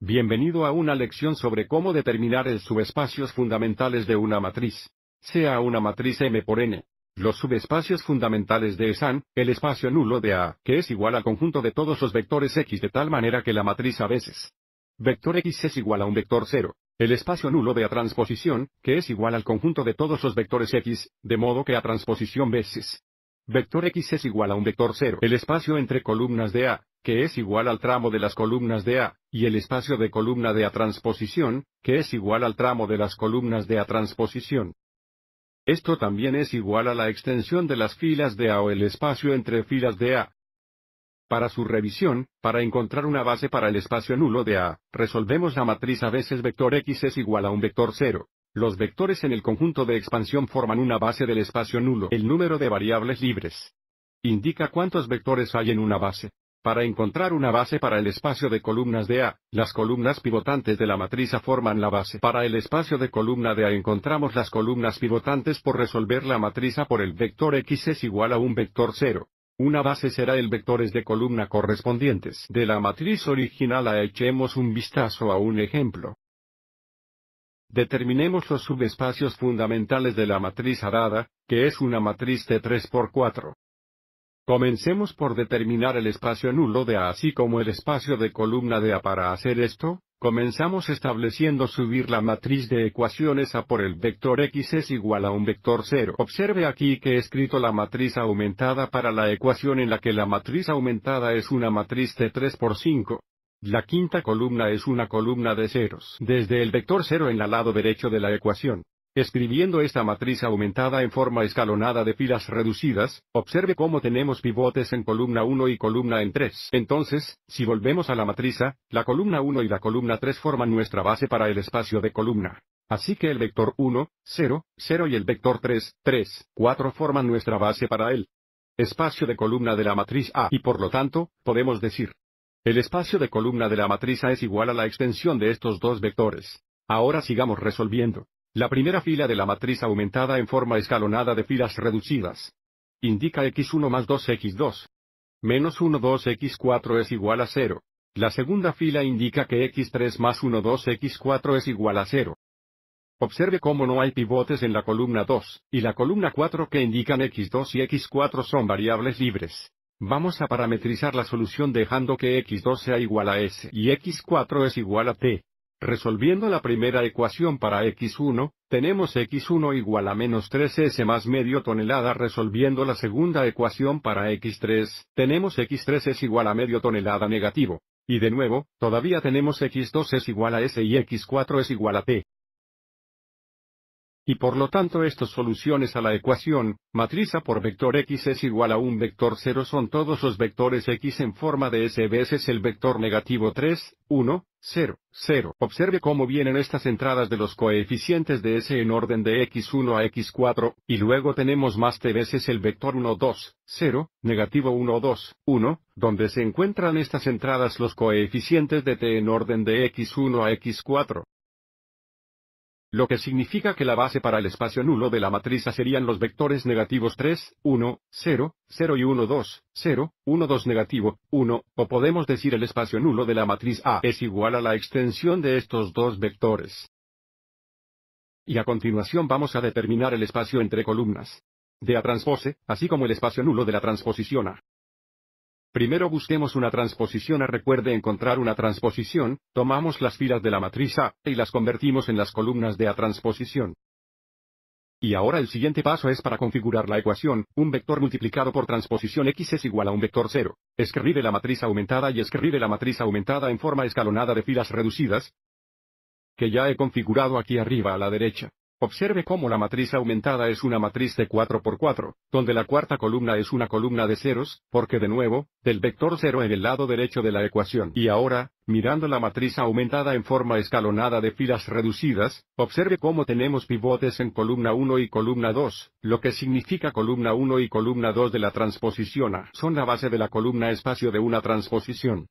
Bienvenido a una lección sobre cómo determinar el subespacios fundamentales de una matriz. Sea una matriz M por N. Los subespacios fundamentales de ESAN, el espacio nulo de A, que es igual al conjunto de todos los vectores X de tal manera que la matriz a veces. Vector X es igual a un vector cero. El espacio nulo de A transposición, que es igual al conjunto de todos los vectores X, de modo que A transposición veces. Vector X es igual a un vector cero. El espacio entre columnas de A, que es igual al tramo de las columnas de A, y el espacio de columna de A transposición, que es igual al tramo de las columnas de A transposición. Esto también es igual a la extensión de las filas de A o el espacio entre filas de A. Para su revisión, para encontrar una base para el espacio nulo de A, resolvemos la matriz A veces vector X es igual a un vector cero. Los vectores en el conjunto de expansión forman una base del espacio nulo. El número de variables libres indica cuántos vectores hay en una base. Para encontrar una base para el espacio de columnas de A, las columnas pivotantes de la matriz A forman la base. Para el espacio de columna de A encontramos las columnas pivotantes por resolver la matriz por el vector X es igual a un vector 0. Una base será el vectores de columna correspondientes de la matriz original A. Echemos un vistazo a un ejemplo. Determinemos los subespacios fundamentales de la matriz A dada, que es una matriz de 3 por 4. Comencemos por determinar el espacio nulo de A así como el espacio de columna de A. Para hacer esto, comenzamos estableciendo subir la matriz de ecuaciones A por el vector X es igual a un vector 0. Observe aquí que he escrito la matriz aumentada para la ecuación en la que la matriz aumentada es una matriz de 3 por 5. La quinta columna es una columna de ceros. Desde el vector 0 en el lado derecho de la ecuación, Escribiendo esta matriz aumentada en forma escalonada de filas reducidas, observe cómo tenemos pivotes en columna 1 y columna en 3. Entonces, si volvemos a la matriz la columna 1 y la columna 3 forman nuestra base para el espacio de columna. Así que el vector 1, 0, 0 y el vector 3, 3, 4 forman nuestra base para el espacio de columna de la matriz A y por lo tanto, podemos decir, el espacio de columna de la matriz A es igual a la extensión de estos dos vectores. Ahora sigamos resolviendo. La primera fila de la matriz aumentada en forma escalonada de filas reducidas. Indica x1 más 2x2. Menos 1 2x4 es igual a 0. La segunda fila indica que x3 más 1 2x4 es igual a 0. Observe cómo no hay pivotes en la columna 2 y la columna 4 que indican x2 y x4 son variables libres. Vamos a parametrizar la solución dejando que x2 sea igual a s y x4 es igual a t. Resolviendo la primera ecuación para x1, tenemos x1 igual a menos 3s más medio tonelada. Resolviendo la segunda ecuación para x3, tenemos x3 es igual a medio tonelada negativo. Y de nuevo, todavía tenemos x2 es igual a s y x4 es igual a t y por lo tanto estas soluciones a la ecuación, matriz A por vector x es igual a un vector 0 son todos los vectores x en forma de S veces el vector negativo 3, 1, 0, 0. Observe cómo vienen estas entradas de los coeficientes de S en orden de x1 a x4, y luego tenemos más t veces el vector 1, 2, 0, negativo 1, 2, 1, donde se encuentran estas entradas los coeficientes de t en orden de x1 a x4 lo que significa que la base para el espacio nulo de la matriz A serían los vectores negativos 3, 1, 0, 0 y 1, 2, 0, 1, 2 negativo, 1, o podemos decir el espacio nulo de la matriz A es igual a la extensión de estos dos vectores. Y a continuación vamos a determinar el espacio entre columnas de A transpose, así como el espacio nulo de la transposición A. Primero busquemos una transposición A recuerde encontrar una transposición, tomamos las filas de la matriz A y las convertimos en las columnas de A transposición. Y ahora el siguiente paso es para configurar la ecuación, un vector multiplicado por transposición X es igual a un vector cero. Escribe la matriz aumentada y escribe la matriz aumentada en forma escalonada de filas reducidas, que ya he configurado aquí arriba a la derecha. Observe cómo la matriz aumentada es una matriz de 4x4, donde la cuarta columna es una columna de ceros, porque de nuevo, del vector 0 en el lado derecho de la ecuación. Y ahora, mirando la matriz aumentada en forma escalonada de filas reducidas, observe cómo tenemos pivotes en columna 1 y columna 2, lo que significa columna 1 y columna 2 de la transposición A son la base de la columna espacio de una transposición.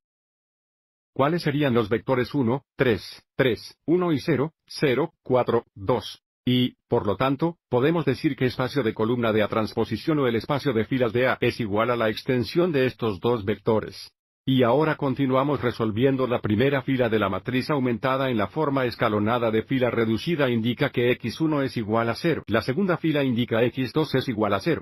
¿Cuáles serían los vectores 1, 3, 3, 1 y 0, 0, 4, 2? Y, por lo tanto, podemos decir que espacio de columna de A transposición o el espacio de filas de A es igual a la extensión de estos dos vectores. Y ahora continuamos resolviendo la primera fila de la matriz aumentada en la forma escalonada de fila reducida indica que x1 es igual a 0. La segunda fila indica x2 es igual a 0.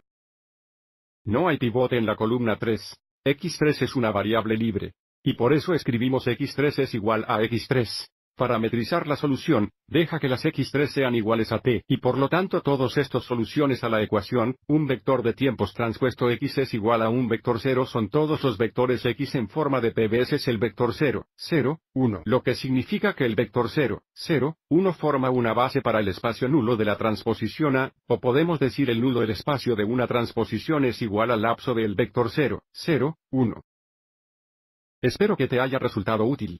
No hay pivote en la columna 3. x3 es una variable libre. Y por eso escribimos x3 es igual a x3 parametrizar la solución, deja que las x3 sean iguales a t, y por lo tanto todos estos soluciones a la ecuación, un vector de tiempos transpuesto x es igual a un vector 0 son todos los vectores x en forma de PBS es el vector 0, 0, 1, lo que significa que el vector 0, 0, 1 forma una base para el espacio nulo de la transposición A, o podemos decir el nulo del espacio de una transposición es igual al lapso del vector 0, 0, 1. Espero que te haya resultado útil.